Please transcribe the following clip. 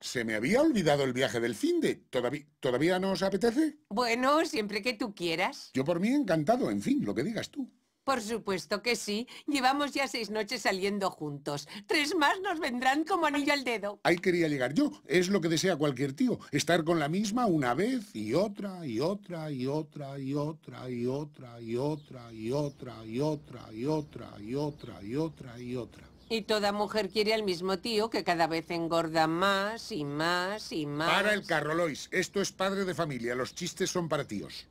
Se me había olvidado el viaje del finde. ¿Todavía, ¿Todavía nos apetece? Bueno, siempre que tú quieras. Yo por mí encantado, en fin, lo que digas tú. Por supuesto que sí. Llevamos ya seis noches saliendo juntos. Tres más nos vendrán como anillo al dedo. Ahí quería llegar yo. Es lo que desea cualquier tío. Estar con la misma una vez y otra y otra y otra y otra y otra y otra y otra y otra y otra y otra y otra y otra. Y toda mujer quiere al mismo tío que cada vez engorda más y más y más. Para el carro, Lois. Esto es padre de familia. Los chistes son para tíos.